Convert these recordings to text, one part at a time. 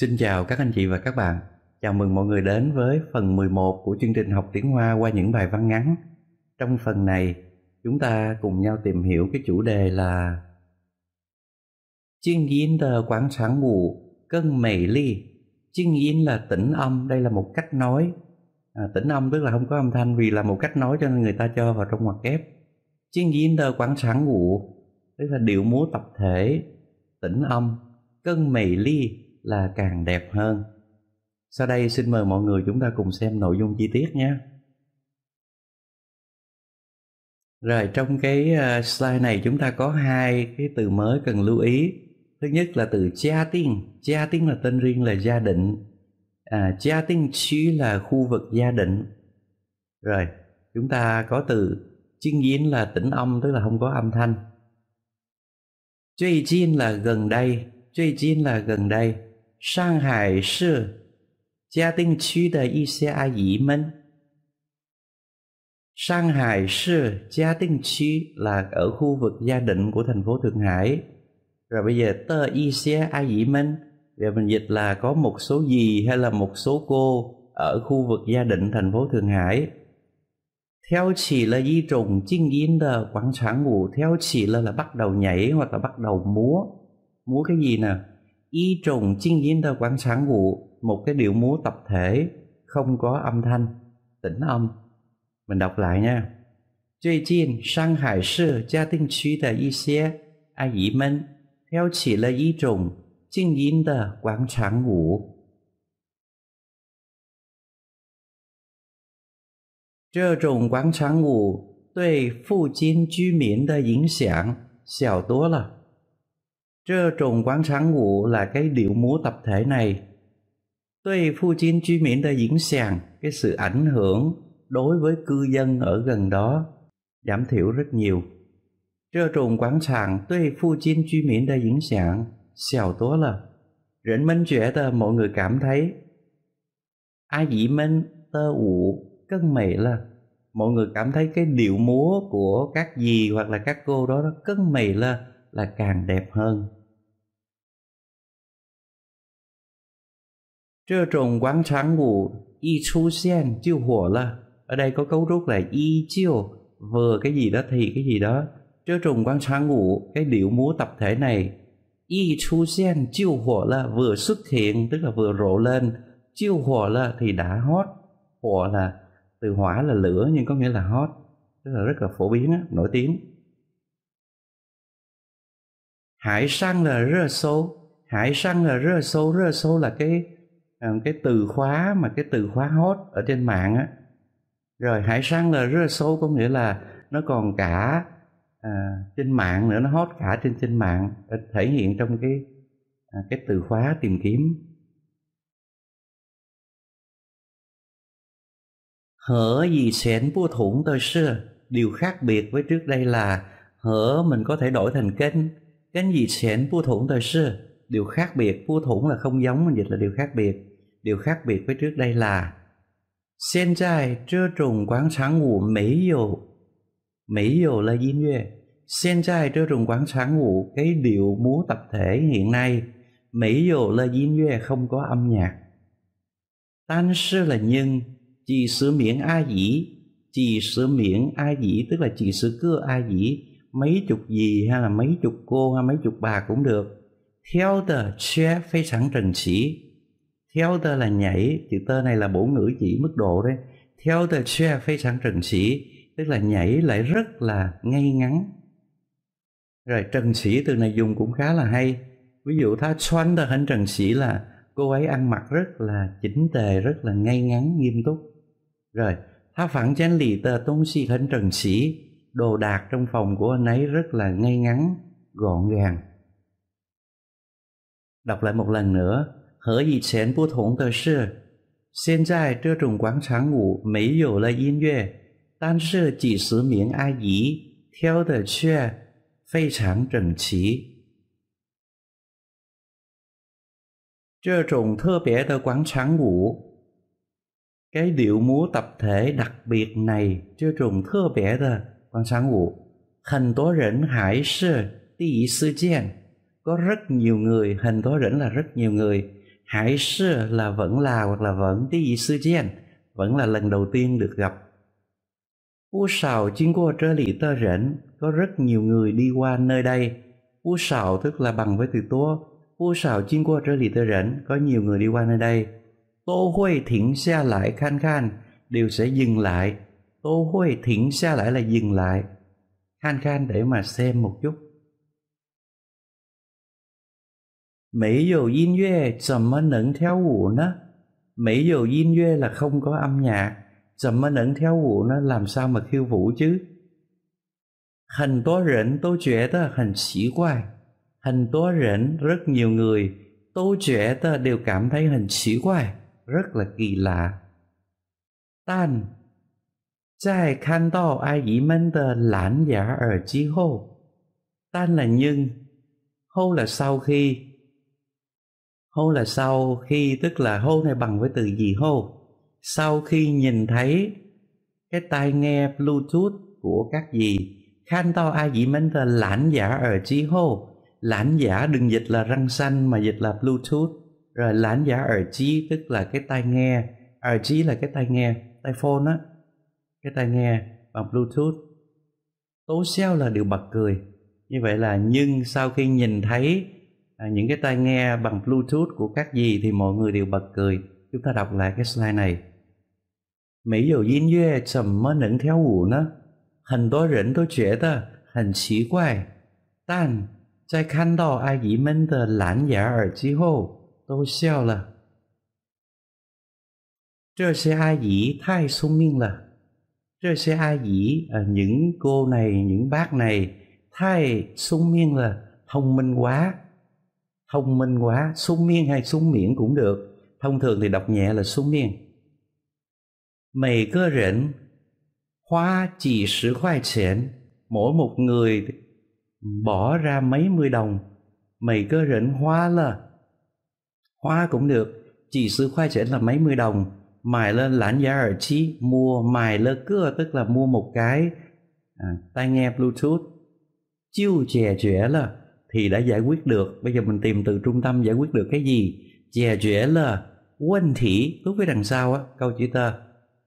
Xin chào các anh chị và các bạn. Chào mừng mọi người đến với phần 11 của chương trình học tiếng Hoa qua những bài văn ngắn. Trong phần này, chúng ta cùng nhau tìm hiểu cái chủ đề là Chinh Yin de Quảng sáng Ngụ Cân Mệ Ly Chinh Yin là tĩnh âm, đây là một cách nói. À, tĩnh âm tức là không có âm thanh vì là một cách nói cho nên người ta cho vào trong ngoặc kép. Chinh Yin de Quảng sáng Ngụ tức là điệu múa tập thể, tĩnh âm, cân mệ ly là càng đẹp hơn. Sau đây xin mời mọi người chúng ta cùng xem nội dung chi tiết nhé. Rồi trong cái ờ, slide này chúng ta có hai cái từ mới cần lưu ý. Thứ nhất là từ gia tiên, gia tiên là tên riêng là gia định. À, gia tiên chí là khu vực gia định. Rồi chúng ta có từ chiên diễn là tĩnh âm tức là không có âm thanh. Truy chiên là gần đây, truy chiên là gần đây 上海市嘉定区的一些阿姨们。上海市 gia đình 区 là ở khu vực gia đình của thành phố Thượng Hải. Rồi bây giờ tờ y xe a dĩ minh. Rồi mình dịch là có một số gì hay là một số cô ở khu vực gia đình thành phố Thượng Hải. Theo chỉ là di trùng chinh yến đờ quảng sáng ngủ. Theo chỉ là là bắt đầu nhảy hoặc là bắt đầu múa. Múa cái gì nè? ý trùng chuyên diễn ra quảng sáng vũ một cái điệu múa tập thể không có âm thanh tĩnh âm mình đọc lại nha. 最近上海市嘉定区的一些阿姨们挑起了一种静音的广场舞，这种广场舞对附近居民的影响小多了。Trơ trùng quán sáng ngụ là cái điệu múa tập thể này. Tuy Phu Chín truy miễn đã diễn sàng cái sự ảnh hưởng đối với cư dân ở gần đó giảm thiểu rất nhiều. Trơ trùng quán sáng tuy Phu Chín truy miễn đã diễn sàng xèo tố là rỉnh minh trẻ tờ mọi người cảm thấy ai dĩ minh tơ ụ cân mệ là mọi người cảm thấy cái điệu múa của các dì hoặc là các cô đó nó cân mì là là càng đẹp hơn 这种广场舞一出现就火了。Ở đây có cấu trúc là y chiêu vừa cái gì đó thì cái gì đó. Trơ trùng quan sáng ngủ cái điệu múa tập thể này y chu sen chiêu hỏa là vừa xuất hiện tức là vừa rộ lên chiêu hỏa là thì đã hot hỏa là từ hỏa là lửa nhưng có nghĩa là hot tức là rất là phổ biến á, nổi tiếng hải sang là rơ số hải sang là rơ số rơ số là cái Ờ, cái từ khóa mà cái từ khóa hot ở trên mạng á rồi hải sản là rất là số có nghĩa là nó còn cả à, trên mạng nữa nó hot cả trên trên mạng ờ, thể hiện trong cái à, cái từ khóa tìm kiếm hở gì xẻn vua thủng tôi xưa điều khác biệt với trước đây là hở mình có thể đổi thành kênh kênh gì xẻn vua thủng tôi xưa điều khác biệt vua thủng là không giống mình dịch là điều khác biệt điều khác biệt với trước đây là Hiện tại, trơ trùng quán sáng ngủ mấy dụ. Mấy dụ là gì nhé? Hiện tại, trơ trùng quán sáng ngủ, cái điệu múa tập thể hiện nay, mấy dụ là gì nhé không có âm nhạc. Tan sư là nhân, chỉ sứ miệng a dĩ, chỉ sứ miệng a dĩ, tức là chỉ sứ cưa a dĩ, mấy chục gì hay là mấy chục cô hay mấy chục bà cũng được. Theo tờ chef phi sẵn trình sĩ, theo tờ là nhảy chữ tơ này là bổ ngữ chỉ mức độ đấy theo tờ xe phi sản trần sĩ tức là nhảy lại rất là ngay ngắn rồi trần sĩ từ này dùng cũng khá là hay ví dụ tha xoan tờ hình trần sĩ là cô ấy ăn mặc rất là chỉnh tề rất là ngay ngắn nghiêm túc rồi tha phản chén lì tờ tôn si hình trần sĩ đồ đạc trong phòng của anh ấy rất là ngay ngắn gọn gàng đọc lại một lần nữa 和以前不同的是，现在这种广场舞没有了音乐，但是几十名阿姨跳的却非常整齐。这种特别的广场舞，cái điệu múa tập thể đặc biệt này, theo trung thơ bể 的广场舞，hình to lớn hải sự tị sự diện có rất nhiều người, hình to lớn là rất nhiều người。hãy sư là vẫn là hoặc là vẫn đi ý sư gian vẫn là lần đầu tiên được gặp u sào chuyên qua trở lì tơ rảnh có rất nhiều người đi qua nơi đây u sào tức là bằng với từ tố u sào chuyên qua trở lì tơ rảnh có nhiều người đi qua nơi đây tô huê thỉnh xe lại khan khan đều sẽ dừng lại tô huê thỉnh xe lại là dừng lại khan khan để mà xem một chút 没有音乐怎么能跳舞呢？没有音乐 là không có âm nhạc, nhạc, 怎么能跳舞呢? Làm sao mà khiêu vũ chứ? 很多人都觉得很奇怪，很多人 rất nhiều người, tô trẻ ta đều cảm thấy hình 奇怪, rất là kỳ lạ. Tan, Zài khăn đo ai ý mến tờ lãn giả ở chi hô. Tan là nhưng, hô là sau khi, hô là sau khi tức là hô này bằng với từ gì hô sau khi nhìn thấy cái tai nghe bluetooth của các gì khan to ai dĩ mến là lãnh giả ở chi hô lãnh giả đừng dịch là răng xanh mà dịch là bluetooth rồi lãnh giả ở chi tức là cái tai nghe ở chi là cái tai nghe tai phone á cái tai nghe bằng bluetooth tố xeo là điều bật cười như vậy là nhưng sau khi nhìn thấy à, những cái tai nghe bằng bluetooth của các gì thì mọi người đều bật cười chúng ta đọc lại cái slide này Mỹ 没有音乐怎么能跳舞呢？很多人都觉得很奇怪，但在看到阿姨们的蓝牙耳机后都笑了。这些阿姨太聪明了，这些阿姨啊，những à, cô này những bác này 太聪明了，thông minh quá。thông minh quá xuống miên hay xuống miệng cũng được thông thường thì đọc nhẹ là xuống miên cơ hoa chỉ khoai 每个人花几十块钱 mỗi một người bỏ ra mấy mươi đồng mấy cơ rỉnh hoa là hoa cũng được chỉ sứ khoai chén là mấy mươi đồng mài lên lãn giá ở chi mua mài lơ cưa tức là mua một cái à, tai nghe bluetooth chiêu chè chẻ là thì đã giải quyết được bây giờ mình tìm từ trung tâm giải quyết được cái gì chè chẽ là quên thỉ lúc với đằng sau á câu chữ tờ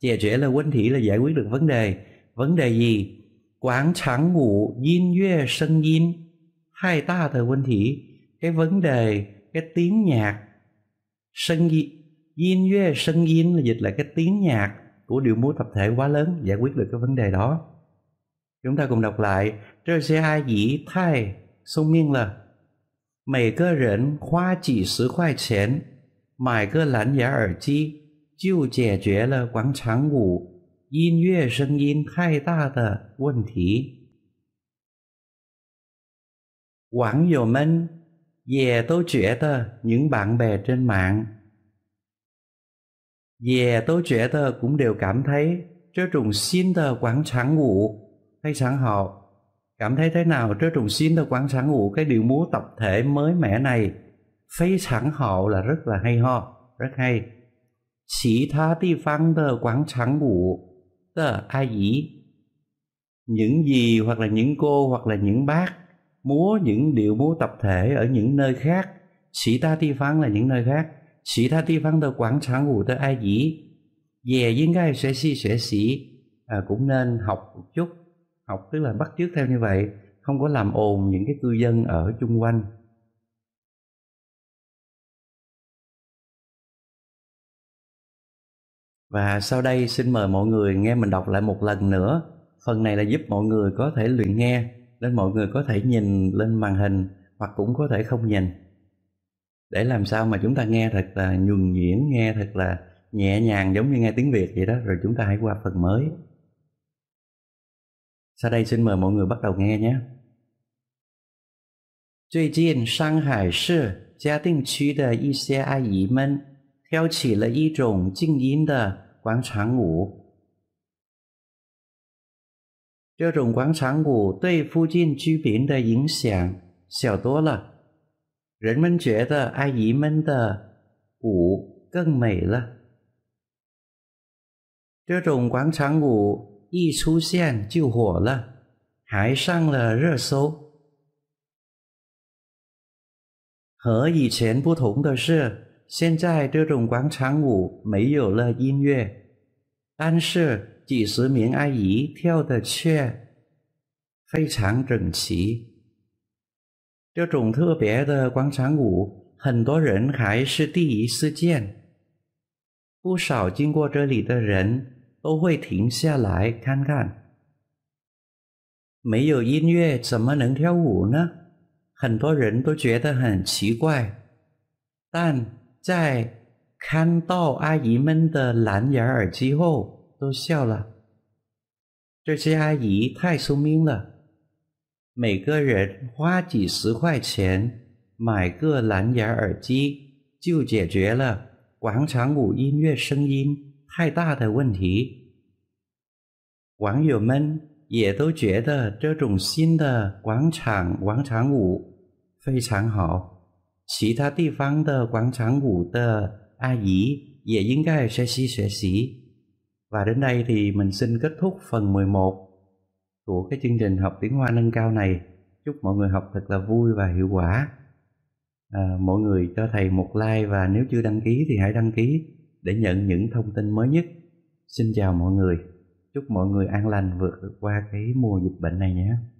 chè chẽ là quên thỉ là giải quyết được vấn đề vấn đề gì quán trắng ngủ yin yue sân yin hai ta thời quên thỉ cái vấn đề cái tiếng nhạc sân yin yin yue sân yin là dịch là cái tiếng nhạc của điệu múa tập thể quá lớn giải quyết được cái vấn đề đó chúng ta cùng đọc lại trơ xe hai dĩ thai 送命了，每个人花几十块钱买个蓝牙耳机，就解决了广场舞音乐声音太大的问题。网友们也都觉得，những bạn bè trên mạng，也都觉得，cũng đều cảm thấy，这种新的广场舞非常好。Cảm thấy thế nào trớ trùng xin tôi quán sáng ngủ cái điệu múa tập thể mới mẻ này. Phây sẵn họ là rất là hay ho, rất hay. sĩ tha ti phăng tờ quán sáng ngủ, tờ ai dĩ. Những gì hoặc là những cô hoặc là những bác múa những điệu múa tập thể ở những nơi khác. Sĩ tha ti phăng là những nơi khác. Sĩ tha ti phăng tờ quán sáng ngủ tờ ai dĩ. Về với cái sẽ si sẽ sĩ à, cũng nên học một chút học tức là bắt chước theo như vậy không có làm ồn những cái cư dân ở chung quanh và sau đây xin mời mọi người nghe mình đọc lại một lần nữa phần này là giúp mọi người có thể luyện nghe nên mọi người có thể nhìn lên màn hình hoặc cũng có thể không nhìn để làm sao mà chúng ta nghe thật là nhuần nhuyễn nghe thật là nhẹ nhàng giống như nghe tiếng việt vậy đó rồi chúng ta hãy qua phần mới sau đây xin mời mọi người bắt đầu nghe nhé. 最近，上海市嘉定区的一些阿姨们跳起了一种静音的广场舞。这种广场舞对附近居民的影响小多了，人们觉得阿姨们的舞更美了。这种广场舞一出现就火了，还上了热搜。和以前不同的是，现在这种广场舞没有了音乐，但是几十名阿姨跳的却非常整齐。这种特别的广场舞，很多人还是第一次见，不少经过这里的人。都会停下来看看，没有音乐怎么能跳舞呢？很多人都觉得很奇怪，但在看到阿姨们的蓝牙耳机后，都笑了。这些阿姨太聪明了，每个人花几十块钱买个蓝牙耳机就解决了广场舞音乐声音。太大的问题。网友们也都觉得这种新的广场广场舞非常好，其他地方的广场舞的阿姨也应该学习学习。Và đến đây thì mình xin kết thúc phần 11 của cái chương trình học tiếng Hoa nâng cao này. Chúc mọi người học thật là vui và hiệu quả. À, mọi người cho thầy một like và nếu chưa đăng ký thì hãy đăng ký để nhận những thông tin mới nhất. Xin chào mọi người, chúc mọi người an lành vượt qua cái mùa dịch bệnh này nhé.